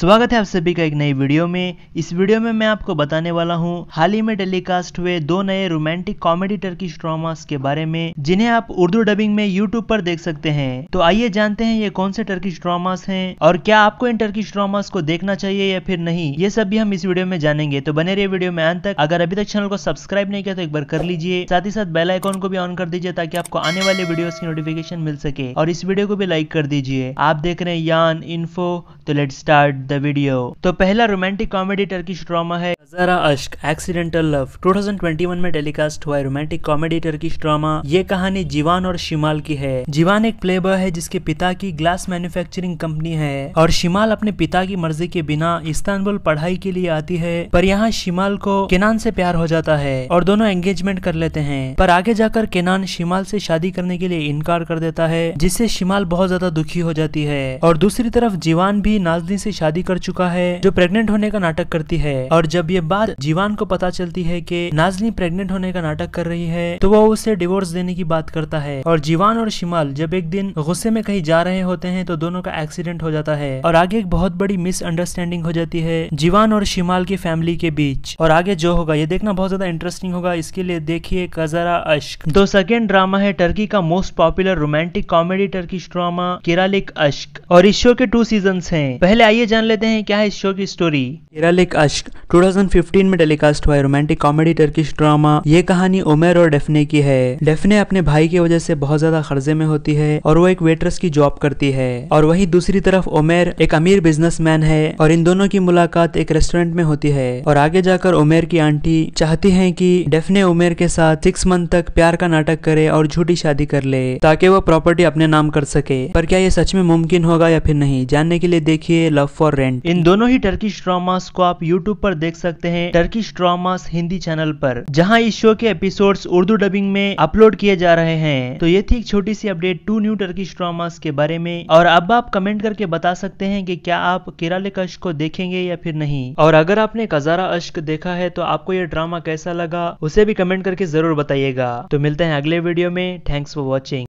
स्वागत है आप सभी का एक नई वीडियो में इस वीडियो में मैं आपको बताने वाला हूं हाल ही में टेलीकास्ट हुए दो नए रोमांटिक कॉमेडी टर्किश ड्रामास के बारे में जिन्हें आप उर्दू डबिंग में यूट्यूब पर देख सकते हैं तो आइए जानते हैं ये कौन से टर्किश ड्रामास हैं और क्या आपको इन टर्किश ड्रामास को देखना चाहिए या फिर नहीं ये सब भी हम इस वीडियो में जानेंगे तो बने रहिए वीडियो में अंत तक अगर अभी तक चैनल को सब्सक्राइब नहीं किया तो एक बार कर लीजिए साथ ही साथ बेल आइकॉन को भी ऑन कर दीजिए ताकि आपको आने वाले वीडियो की नोटिफिकेशन मिल सके और इस वीडियो को भी लाइक कर दीजिए आप देख रहे हैं यान इन्फो तो लेट स्टार्ट द वीडियो तो पहला रोमांटिक कॉमेडी टर्किश ड्रामा है हजारा अश्क एक्सीडेंटल लव 2021 में टेलीकास्ट हुआ रोमांटिक कॉमेडी टर्किश ड्रामा ये कहानी जीवान और शिमाल की है जीवान एक प्ले बॉय है जिसके पिता की ग्लास मैन्युफैक्चरिंग कंपनी है और शिमाल अपने पिता की मर्जी के बिना इस्तानबुल पढ़ाई के लिए आती है पर यहाँ शिमाल को केनान से प्यार हो जाता है और दोनों एंगेजमेंट कर लेते हैं पर आगे जाकर केनान शिमाल से शादी करने के लिए इनकार कर देता है जिससे शिमाल बहुत ज्यादा दुखी हो जाती है और दूसरी तरफ जीवान भी नाजनी से शादी शादी कर चुका है जो प्रेग्नेंट होने का नाटक करती है और जब ये बात जीवान को पता चलती है कि नाजनी प्रेग्नेंट होने का नाटक कर रही है तो वो उसे डिवोर्स देने की बात करता है और जीवान और शिमाल जब एक दिन गुस्से में कहीं जा रहे होते हैं तो दोनों का एक्सीडेंट हो जाता है और आगे एक बहुत बड़ी मिसअंडरस्टैंडिंग हो जाती है जीवान और शिमाल की फैमिली के बीच और आगे जो होगा ये देखना बहुत ज्यादा इंटरेस्टिंग होगा इसके लिए देखिए कजरा अश्क दो सेकेंड ड्रामा है टर्की का most popular romantic comedy Turkish drama Kiralik Ask और इस शो के टू सीजन है पहले आइए जान लेते हैं क्या है इस शो की स्टोरी इरालिक अश्क 2015 में टेलीकास्ट हुआ रोमांटिक कॉमेडी टर्किश ड्रामा ये कहानी उमेर और डेफने की है डेफने अपने भाई की वजह से बहुत ज्यादा कर्जे में होती है और वो एक वेटरस की जॉब करती है और वही दूसरी तरफ उमेर एक अमीर बिजनेस है और इन दोनों की मुलाकात एक रेस्टोरेंट में होती है और आगे जाकर उमेर की आंटी चाहती है की डेफने उमेर के साथ सिक्स मंथ तक प्यार का नाटक करे और झूठी शादी कर ले ताकि वो प्रॉपर्टी अपने नाम कर सके पर क्या ये सच में मुमकिन होगा या फिर नहीं जानने के लिए देखिए लव फॉर रेंट इन दोनों ही टर्किश ड्रामास को आप यूट्यूब पर देख सकते हैं टर्किश ड्रामास हिंदी चैनल पर जहाँ इस शो के एपिसोड्स उर्दू डबिंग में अपलोड किए जा रहे हैं तो ये थी एक छोटी सी update to new Turkish dramas के बारे में और अब आप कमेंट करके बता सकते हैं कि क्या आप किराले कश को देखेंगे या फिर नहीं और अगर आपने कजारा अश्क देखा है तो आपको ये ड्रामा कैसा लगा उसे भी कमेंट करके जरूर बताइएगा तो मिलते हैं अगले वीडियो में थैंक्स फॉर वॉचिंग